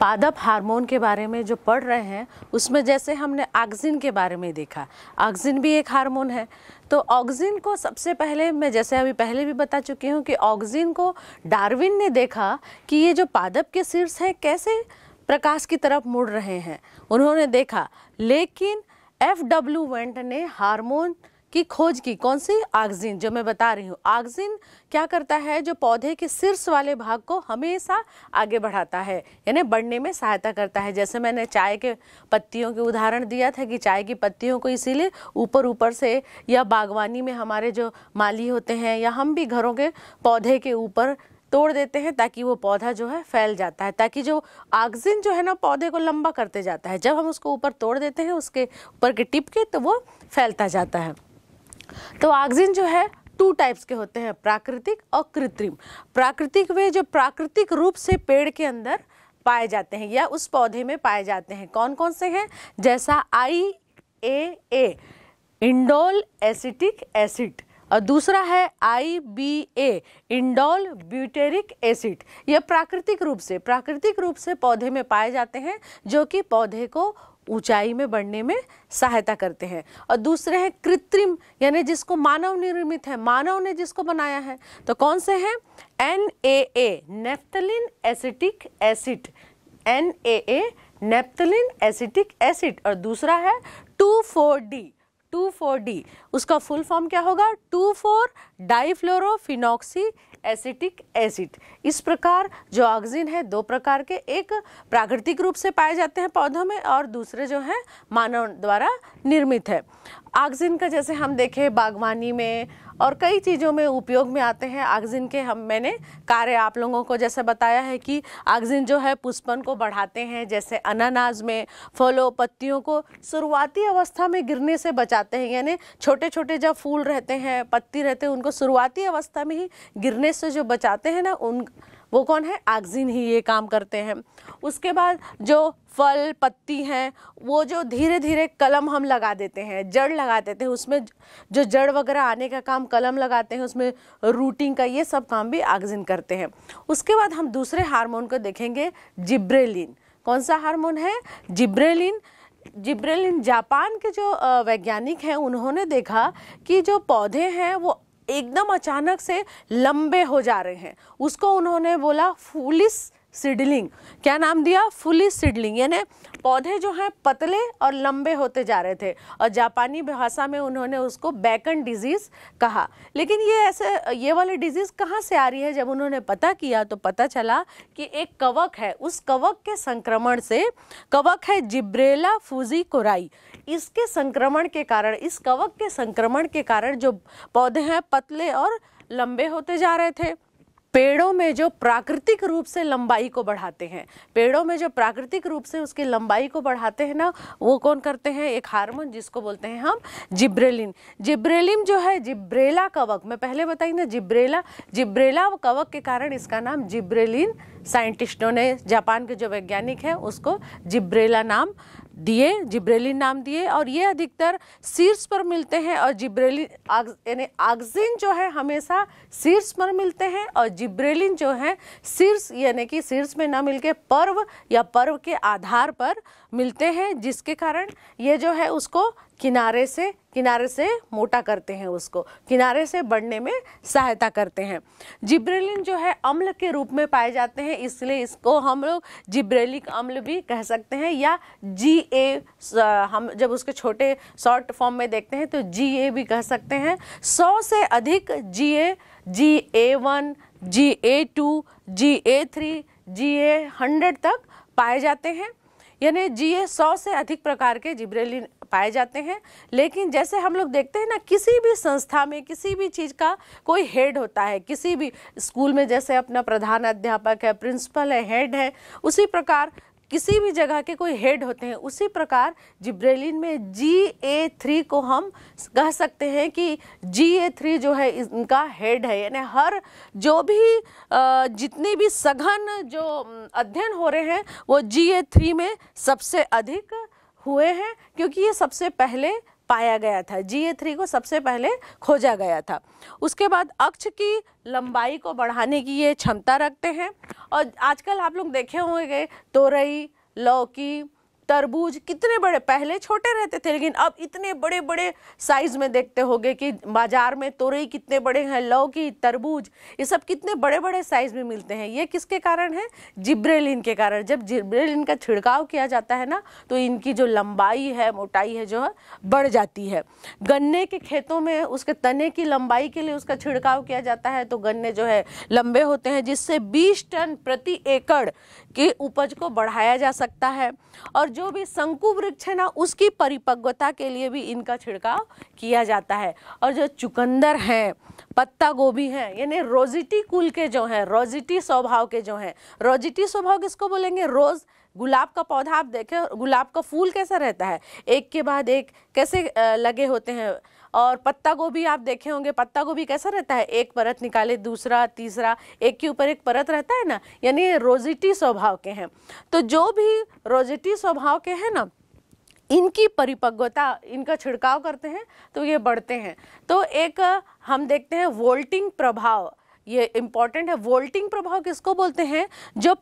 पादप हार्मोन के बारे में जो पढ़ रहे हैं उसमें जैसे हमने ऑक्सीजन के बारे में देखा ऑक्सीजन भी एक हार्मोन है तो ऑक्सीजन को सबसे पहले मैं जैसे अभी पहले भी बता चुकी हूँ कि ऑक्सीजन को डार्विन ने देखा कि ये जो पादप के शीर्ष हैं कैसे प्रकाश की तरफ मुड़ रहे हैं उन्होंने देखा लेकिन एफ डब्ल्यू वेंट ने हार्मोन की खोज की कौन सी आगजिन जो मैं बता रही हूँ आगजिन क्या करता है जो पौधे के शीर्ष वाले भाग को हमेशा आगे बढ़ाता है यानी बढ़ने में सहायता करता है जैसे मैंने चाय के पत्तियों के उदाहरण दिया था कि चाय की पत्तियों को इसीलिए ऊपर ऊपर से या बागवानी में हमारे जो माली होते हैं या हम भी घरों के पौधे के ऊपर तोड़ देते हैं ताकि वो पौधा जो है फैल जाता है ताकि जो आगजिन जो है ना पौधे को लंबा करते जाता है जब हम उसको ऊपर तोड़ देते हैं उसके ऊपर के टिप के तो वो फैलता जाता है तो ऑक्सीजन जो है टू टाइप्स के होते हैं प्राकृतिक और कृत्रिम प्राकृतिक वे जो प्राकृतिक रूप से पेड़ के अंदर पाए जाते हैं या उस पौधे में पाए जाते हैं कौन कौन से हैं जैसा I A A indole acetic acid और दूसरा है I B A indole butyric acid यह प्राकृतिक रूप से प्राकृतिक रूप से पौधे में पाए जाते हैं जो कि पौधे को ऊंचाई में बढ़ने में सहायता करते हैं और दूसरे हैं कृत्रिम यानी जिसको मानव निर्मित है मानव ने जिसको बनाया है तो कौन से हैं N A A naphthalene acetic acid N A A naphthalene acetic acid और दूसरा है two four D two four D उसका फुल फॉर्म क्या होगा two four difluorophenoxy acetic acid इस प्रकार जो ऑक्सीजन है दो प्रकार के एक प्राकृतिक रूप से पाए जाते हैं पौधों में और दूसरे जो हैं मानव द्वारा निर्मित है आगजिन का जैसे हम देखें बागवानी में और कई चीज़ों में उपयोग में आते हैं आगजिन के हम मैंने कार्य आप लोगों को जैसे बताया है कि आगजिन जो है पुष्पन को बढ़ाते हैं जैसे अनानाज में फलों पत्तियों को शुरुआती अवस्था में गिरने से बचाते हैं यानी छोटे छोटे जब फूल रहते हैं पत्ती रहते हैं उनको शुरुआती अवस्था में ही गिरने से जो बचाते हैं ना उन वो कौन है एक्जिन ही ये काम करते हैं उसके बाद जो फल पत्ती हैं वो जो धीरे धीरे कलम हम लगा देते हैं जड़ लगा देते हैं उसमें जो जड़ वगैरह आने का काम कलम लगाते हैं उसमें रूटिंग का ये सब काम भी आक्जिन करते हैं उसके बाद हम दूसरे हार्मोन को देखेंगे जिब्रेलिन कौन सा हार्मोन है जिब्रेलिन जिब्रेलिन जापान के जो वैज्ञानिक हैं उन्होंने देखा कि जो पौधे हैं वो एकदम अचानक से लंबे हो जा रहे हैं उसको उन्होंने बोला फूलिस सिडलिंग क्या नाम दिया फुली सिडलिंग यानी पौधे जो हैं पतले और लंबे होते जा रहे थे और जापानी भाषा में उन्होंने उसको बैकन डिजीज़ कहा लेकिन ये ऐसे ये वाली डिजीज़ कहाँ से आ रही है जब उन्होंने पता किया तो पता चला कि एक कवक है उस कवक के संक्रमण से कवक है जिब्रेला फूजी कोराई इसके संक्रमण के कारण इस कवक के संक्रमण के कारण जो पौधे हैं पतले और लंबे होते जा रहे थे पेड़ों में जो प्राकृतिक रूप से लंबाई को बढ़ाते हैं पेड़ों में जो प्राकृतिक रूप से उसकी लंबाई को बढ़ाते हैं ना वो कौन करते हैं एक हार्मोन जिसको बोलते हैं हम जिब्रेलिन जिब्रेलिन जो है जिब्रेला कवक मैं पहले बताई ना जिब्रेला जिब्रेला कवक के कारण इसका नाम जिब्रेलिन साइंटिस्टों ने जापान के जो वैज्ञानिक हैं उसको जिब्रेला नाम दिए जिब्रेलिन नाम दिए और ये अधिकतर शीर्ष पर मिलते हैं और जिब्रेलिन यानी आगजिन जो है हमेशा शीर्ष पर मिलते हैं और जिब्रेलिन जो है शीर्ष यानी कि शीर्ष में ना मिलके पर्व या पर्व के आधार पर मिलते हैं जिसके कारण ये जो है उसको किनारे से किनारे से मोटा करते हैं उसको किनारे से बढ़ने में सहायता करते हैं जिब्रेलिन जो है अम्ल के रूप में पाए जाते हैं इसलिए इसको हम लोग जिब्रेलिक अम्ल भी कह सकते हैं या जी ए हम जब उसके छोटे शॉर्ट फॉर्म में देखते हैं तो जी ए भी कह सकते हैं सौ से अधिक G A G A one G A two G A three G A hundred तक पाए जाते हैं यानी जी ए सौ से अधिक प्रकार के जिब्रेलिन पाए जाते हैं लेकिन जैसे हम लोग देखते हैं ना किसी भी संस्था में किसी भी चीज़ का कोई हेड होता है किसी भी स्कूल में जैसे अपना प्रधान अध्यापक है प्रिंसिपल है हेड है उसी प्रकार किसी भी जगह के कोई हेड होते हैं उसी प्रकार जिब्रेलिन में जी ए थ्री को हम कह सकते हैं कि जी ए थ्री जो है इनका हेड है यानी हर जो भी जितनी भी सघन जो अध्ययन हो रहे हैं वो जी ए थ्री में सबसे अधिक हुए हैं क्योंकि ये सबसे पहले पाया गया था जी ए थ्री को सबसे पहले खोजा गया था उसके बाद अक्ष की लंबाई को बढ़ाने की ये क्षमता रखते हैं और आजकल आप लोग देखे होंगे तोरई लौकी तरबूज कितने बड़े पहले छोटे रहते थे लेकिन अब इतने बड़े बड़े साइज में देखते होंगे कि बाजार में तोरई कितने बड़े हैं लौकी तरबूज ये सब कितने बड़े बड़े साइज में मिलते हैं ये किसके कारण है जिब्रेलिन के कारण जब जिब्रेलिन का छिड़काव किया जाता है ना तो इनकी जो लंबाई है मोटाई है जो है बढ़ जाती है गन्ने के खेतों में उसके तने की लंबाई के लिए उसका छिड़काव किया जाता है तो गन्ने जो है लंबे होते हैं जिससे बीस टन प्रति एकड़ की उपज को बढ़ाया जा सकता है और जो भी शंकु वृक्ष है ना उसकी परिपक्वता के लिए भी इनका छिड़काव किया जाता है और जो चुकंदर हैं पत्ता गोभी हैं यानी रोजिटी कुल के जो हैं रोजिटी स्वभाव के जो हैं रोजिटी स्वभाव किसको बोलेंगे रोज़ गुलाब का पौधा आप देखें गुलाब का फूल कैसा रहता है एक के बाद एक कैसे लगे होते हैं और पत्ता गोभी आप देखे होंगे पत्ता गोभी कैसा रहता है एक परत निकाले दूसरा तीसरा एक के ऊपर एक परत रहता है ना यानी रोजिटी स्वभाव के हैं तो जो भी रोजिटी स्वभाव के हैं ना इनकी परिपक्वता इनका छिड़काव करते हैं तो ये बढ़ते हैं तो एक हम देखते हैं वोल्टिंग प्रभाव ये इम्पॉर्टेंट है वोल्टिंग प्रभाव किसको बोलते हैं जो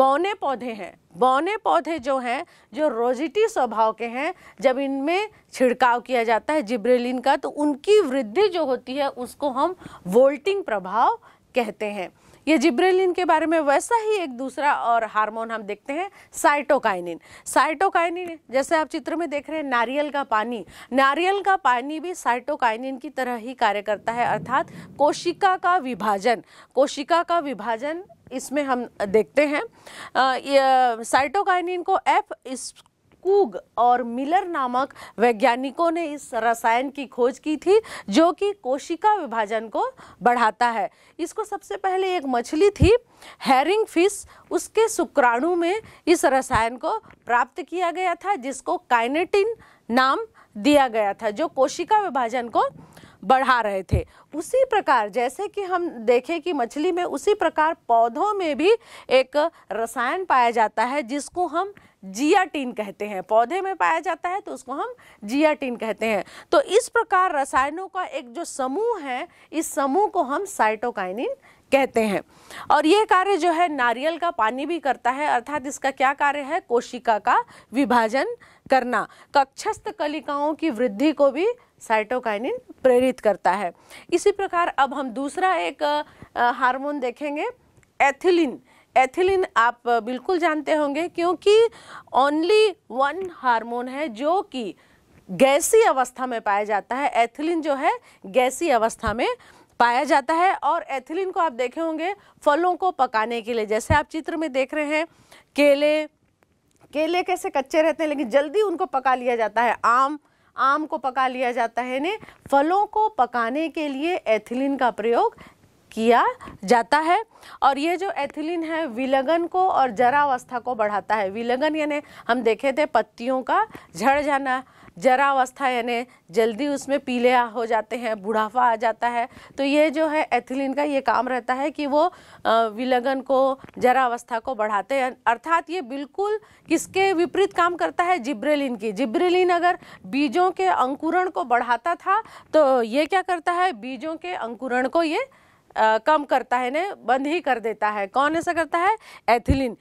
बौने पौधे हैं बौने पौधे जो हैं जो रोजिटी स्वभाव के हैं जब इनमें छिड़काव किया जाता है जिब्रेलिन का तो उनकी वृद्धि जो होती है उसको हम वोल्टिंग प्रभाव कहते हैं ये जिब्रेलिन के बारे में वैसा ही एक दूसरा और हार्मोन हम देखते हैं साइटोकाइनिन साइटोकाइनिन जैसे आप चित्र में देख रहे हैं नारियल का पानी नारियल का पानी भी साइटोकाइनिन की तरह ही कार्य करता है अर्थात कोशिका का विभाजन कोशिका का विभाजन इसमें हम देखते हैं साइटोकाइनिन को एफ इस कूग और मिलर नामक वैज्ञानिकों ने इस रसायन की खोज की थी जो कि कोशिका विभाजन को बढ़ाता है इसको सबसे पहले एक मछली थी हैरिंग फिश उसके शुक्राणु में इस रसायन को प्राप्त किया गया था जिसको काइनेटिन नाम दिया गया था जो कोशिका विभाजन को बढ़ा रहे थे उसी प्रकार जैसे कि हम देखें कि मछली में उसी प्रकार पौधों में भी एक रसायन पाया जाता है जिसको हम जियाटीन कहते हैं पौधे में पाया जाता है तो उसको हम जियाटीन कहते हैं तो इस प्रकार रसायनों का एक जो समूह है इस समूह को हम साइटोकाइनिन कहते हैं और ये कार्य जो है नारियल का पानी भी करता है अर्थात इसका क्या कार्य है कोशिका का विभाजन करना कक्षस्थ कलिकाओं की वृद्धि को भी साइटोकाइनिन प्रेरित करता है इसी प्रकार अब हम दूसरा एक हार्मोन देखेंगे एथिलीन एथिलीन आप बिल्कुल जानते होंगे क्योंकि ओनली वन हार्मोन है जो कि गैसी अवस्था में पाया जाता है एथिलीन जो है गैसी अवस्था में पाया जाता है और एथिलीन को आप देखे होंगे फलों को पकाने के लिए जैसे आप चित्र में देख रहे हैं केले केले कैसे कच्चे रहते हैं लेकिन जल्दी उनको पका लिया जाता है आम आम को पका लिया जाता है ने फलों को पकाने के लिए एथिलीन का प्रयोग किया जाता है और ये जो एथिलीन है विलगन को और जरावस्था को बढ़ाता है विलगन यानी हम देखे थे पत्तियों का झड़ जाना जरावस्था यानी जल्दी उसमें पीले हो जाते हैं बुढ़ापा आ जाता है तो ये जो है एथिलीन का ये काम रहता है कि वो विलगन को जरावस्था को बढ़ाते हैं अर्थात ये बिल्कुल किसके विपरीत काम करता है जिब्रेलिन की जिब्रेलिन अगर बीजों के अंकुरण को बढ़ाता था तो ये क्या करता है बीजों के अंकुरण को ये आ, कम करता है ने बंद ही कर देता है कौन ऐसा करता है एथिलीन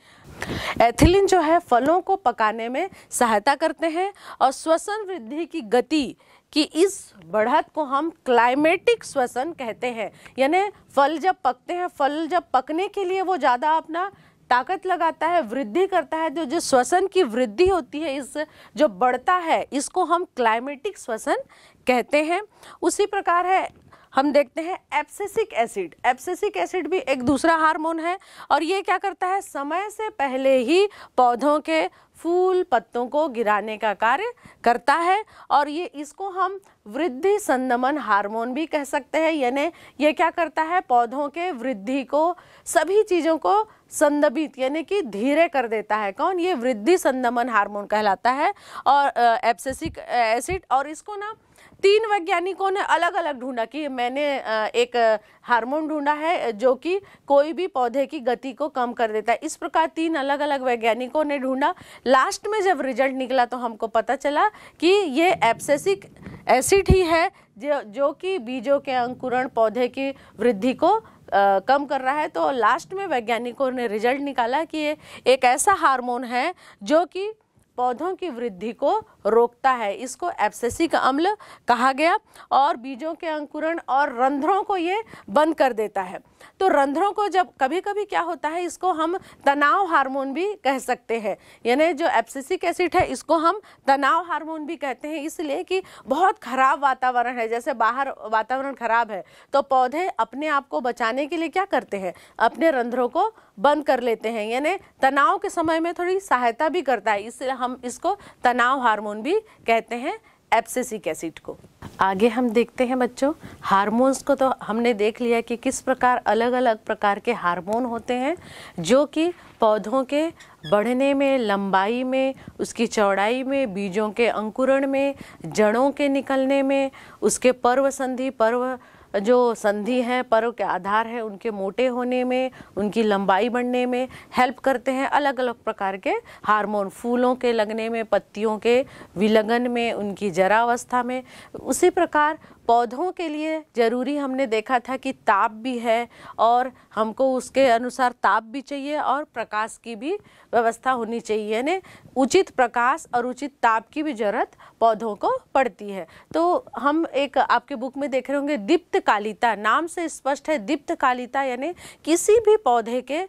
एथिलीन जो है फलों को पकाने में सहायता करते हैं और श्वसन वृद्धि की गति कि इस बढ़त को हम क्लाइमेटिक श्वसन कहते हैं यानी फल जब पकते हैं फल जब पकने के लिए वो ज़्यादा अपना ताकत लगाता है वृद्धि करता है तो जो श्वसन की वृद्धि होती है इस जो बढ़ता है इसको हम क्लाइमेटिक श्वसन कहते हैं उसी प्रकार है हम देखते हैं एप्सेसिक एसिड एप्सेसिक एसिड भी एक दूसरा हार्मोन है और ये क्या करता है समय से पहले ही पौधों के फूल पत्तों को गिराने का कार्य करता है और ये इसको हम वृद्धि संदमन हार्मोन भी कह सकते हैं यानी ये क्या करता है पौधों के वृद्धि को सभी चीज़ों को संदमित यानी कि धीरे कर देता है कौन ये वृद्धि संदमन हार्मोन कहलाता है और एप्सेसिक एसिड और इसको ना तीन वैज्ञानिकों ने अलग अलग ढूंढा कि मैंने एक हार्मोन ढूंढा है जो कि कोई भी पौधे की गति को कम कर देता है इस प्रकार तीन अलग अलग वैज्ञानिकों ने ढूंढा लास्ट में जब रिजल्ट निकला तो हमको पता चला कि ये एप्सेसिक एसिड ही है जो जो कि बीजों के अंकुरण पौधे की वृद्धि को आ, कम कर रहा है तो लास्ट में वैज्ञानिकों ने रिजल्ट निकाला कि ये एक ऐसा हार्मोन है जो कि पौधों की वृद्धि को रोकता है इसको एब्सेसिक अम्ल कहा गया और बीजों के अंकुरण और रंध्रों को ये बंद कर देता है तो रंध्रों को जब कभी कभी क्या होता है इसको हम तनाव हार्मोन भी कह सकते हैं यानी जो एब्सेसिक एसिड है इसको हम तनाव हार्मोन भी कहते हैं इसलिए कि बहुत खराब वातावरण है जैसे बाहर वातावरण खराब है तो पौधे अपने आप को बचाने के लिए क्या करते हैं अपने रंध्रों को बंद कर लेते हैं यानी तनाव के समय में थोड़ी सहायता भी करता है इसलिए हम इसको तनाव हार्मोन हार्मोन भी कहते हैं एब्सेसिक एसिड को आगे हम देखते हैं बच्चों हार्मोन्स को तो हमने देख लिया कि किस प्रकार अलग अलग प्रकार के हार्मोन होते हैं जो कि पौधों के बढ़ने में लंबाई में उसकी चौड़ाई में बीजों के अंकुरण में जड़ों के निकलने में उसके पर्व संधि पर्व जो संधि हैं परों के आधार हैं उनके मोटे होने में उनकी लंबाई बढ़ने में हेल्प करते हैं अलग अलग प्रकार के हार्मोन फूलों के लगने में पत्तियों के विलगन में उनकी जरावस्था में उसी प्रकार पौधों के लिए ज़रूरी हमने देखा था कि ताप भी है और हमको उसके अनुसार ताप भी चाहिए और प्रकाश की भी व्यवस्था होनी चाहिए यानी उचित प्रकाश और उचित ताप की भी ज़रूरत पौधों को पड़ती है तो हम एक आपके बुक में देख रहे होंगे दीप्त कालिता नाम से स्पष्ट है दीप्त कालिता यानी किसी भी पौधे के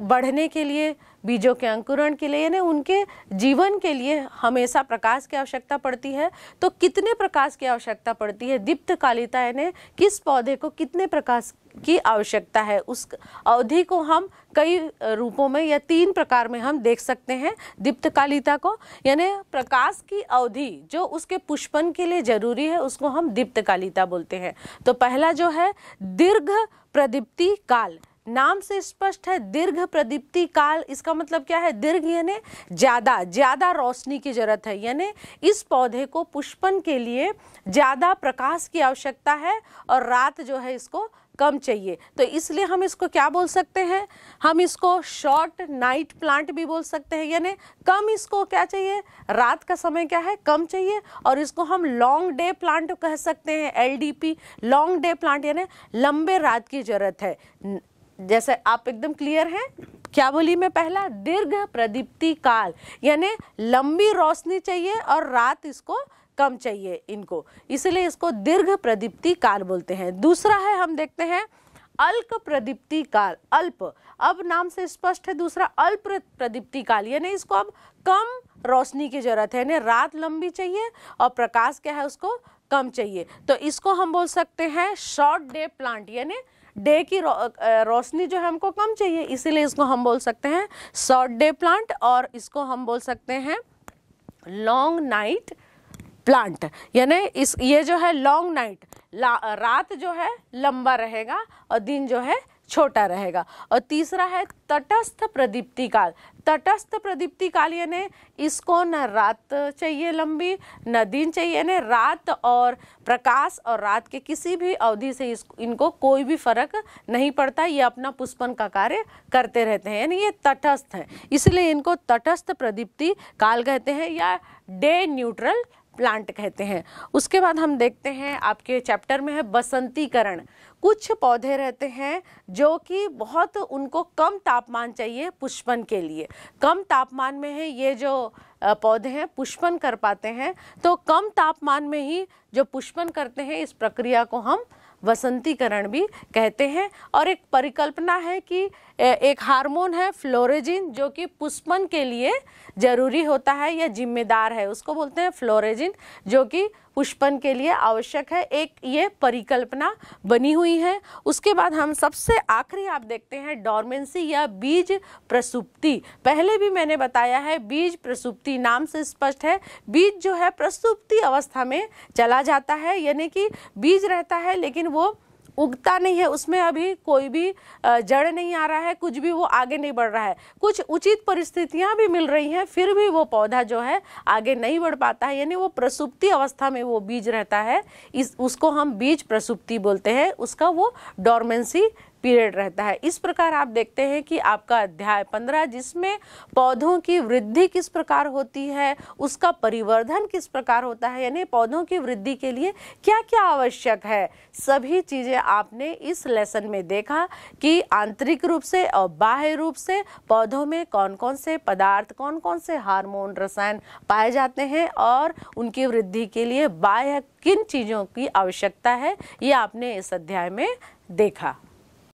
बढ़ने के लिए बीजों के अंकुरण के लिए यानी उनके जीवन के लिए हमेशा प्रकाश की आवश्यकता पड़ती है तो कितने प्रकाश की आवश्यकता पड़ती है दीप्त कालिता यानी किस पौधे को कितने प्रकाश की आवश्यकता है उस अवधि को हम कई रूपों में या तीन प्रकार में हम देख सकते हैं दीप्त कालिता को यानी प्रकाश की अवधि जो उसके पुष्पन के लिए जरूरी है उसको हम दीप्त कालिता बोलते हैं तो पहला जो है दीर्घ प्रदीप्ति काल नाम से स्पष्ट है दीर्घ प्रदीप्ति काल इसका मतलब क्या है दीर्घ यानी ज़्यादा ज़्यादा रोशनी की ज़रूरत है यानी इस पौधे को पुष्पन के लिए ज़्यादा प्रकाश की आवश्यकता है और रात जो है इसको कम चाहिए तो इसलिए हम इसको क्या बोल सकते हैं हम इसको शॉर्ट नाइट प्लांट भी बोल सकते हैं यानी कम इसको क्या चाहिए रात का समय क्या है कम चाहिए और इसको हम लॉन्ग डे प्लांट कह सकते हैं एलडीपी लॉन्ग डे प्लांट यानी लंबे रात की ज़रूरत है जैसे आप एकदम क्लियर हैं क्या बोली मैं पहला दीर्घ प्रदीप्ति काल यानी लंबी रोशनी चाहिए और रात इसको कम चाहिए इनको इसलिए इसको दीर्घ प्रदीप्ति काल बोलते हैं दूसरा है हम देखते हैं अल्प प्रदीप्ति काल अल्प अब नाम से स्पष्ट है दूसरा अल्प प्रदीप्ति काल यानी इसको अब कम रोशनी की जरूरत है यानी रात लंबी चाहिए और प्रकाश क्या है उसको कम चाहिए तो इसको हम बोल सकते हैं शॉर्ट डे प्लांट यानी डे की रो, रोशनी जो है हमको कम चाहिए इसीलिए इसको हम बोल सकते हैं शॉर्ट डे प्लांट और इसको हम बोल सकते हैं लॉन्ग नाइट प्लांट यानी इस ये जो है लॉन्ग नाइट रात जो है लंबा रहेगा और दिन जो है छोटा रहेगा और तीसरा है तटस्थ प्रदीप्ति काल तटस्थ प्रदीप्ति काल यानी इसको न रात चाहिए लंबी न दिन चाहिए यानी रात और प्रकाश और रात के किसी भी अवधि से इस इनको कोई भी फर्क नहीं पड़ता ये अपना पुष्पन का कार्य करते रहते हैं यानी ये तटस्थ हैं इसलिए इनको तटस्थ प्रदीप्ति काल कहते हैं या डे न्यूट्रल प्लांट कहते हैं उसके बाद हम देखते हैं आपके चैप्टर में है बसंतीकरण कुछ पौधे रहते हैं जो कि बहुत उनको कम तापमान चाहिए पुष्पन के लिए कम तापमान में है ये जो पौधे हैं पुष्पन कर पाते हैं तो कम तापमान में ही जो पुष्पन करते हैं इस प्रक्रिया को हम वसंतीकरण भी कहते हैं और एक परिकल्पना है कि एक हार्मोन है फ्लोरेजिन जो कि पुष्पन के लिए ज़रूरी होता है या जिम्मेदार है उसको बोलते हैं फ्लोरेजिन जो कि पुष्पन के लिए आवश्यक है एक ये परिकल्पना बनी हुई है उसके बाद हम सबसे आखिरी आप देखते हैं डॉर्मेंसी या बीज प्रसुप्ति पहले भी मैंने बताया है बीज प्रसुप्ति नाम से स्पष्ट है बीज जो है प्रसुप्ति अवस्था में चला जाता है यानी कि बीज रहता है लेकिन वो उगता नहीं है उसमें अभी कोई भी जड़ नहीं आ रहा है कुछ भी वो आगे नहीं बढ़ रहा है कुछ उचित परिस्थितियां भी मिल रही हैं फिर भी वो पौधा जो है आगे नहीं बढ़ पाता है यानी वो प्रसुप्ति अवस्था में वो बीज रहता है इस उसको हम बीज प्रसुप्ति बोलते हैं उसका वो डॉर्मेंसी पीरियड रहता है इस प्रकार आप देखते हैं कि आपका अध्याय पंद्रह जिसमें पौधों की वृद्धि किस प्रकार होती है उसका परिवर्धन किस प्रकार होता है यानी पौधों की वृद्धि के लिए क्या क्या आवश्यक है सभी चीज़ें आपने इस लेसन में देखा कि आंतरिक रूप से और बाह्य रूप से पौधों में कौन कौन से पदार्थ कौन कौन से हार्मोन रसायन पाए जाते हैं और उनकी वृद्धि के लिए बाह्य किन चीज़ों की आवश्यकता है ये आपने इस अध्याय में देखा